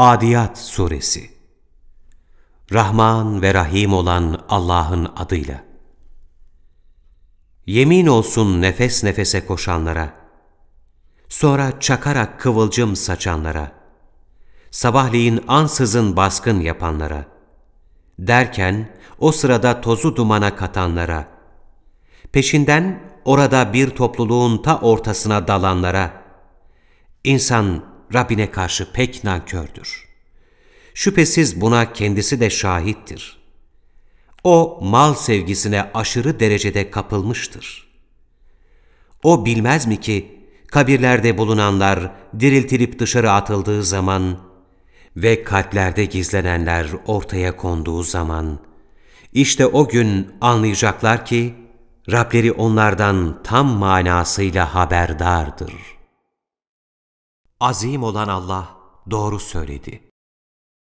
Adiyat Suresi Rahman ve Rahim olan Allah'ın adıyla Yemin olsun nefes nefese koşanlara, sonra çakarak kıvılcım saçanlara, sabahleyin ansızın baskın yapanlara, derken o sırada tozu dumana katanlara, peşinden orada bir topluluğun ta ortasına dalanlara, insan Rabbine karşı pek nankördür. Şüphesiz buna kendisi de şahittir. O mal sevgisine aşırı derecede kapılmıştır. O bilmez mi ki kabirlerde bulunanlar diriltilip dışarı atıldığı zaman ve kalplerde gizlenenler ortaya konduğu zaman işte o gün anlayacaklar ki Rableri onlardan tam manasıyla haberdardır.'' Azim olan Allah doğru söyledi.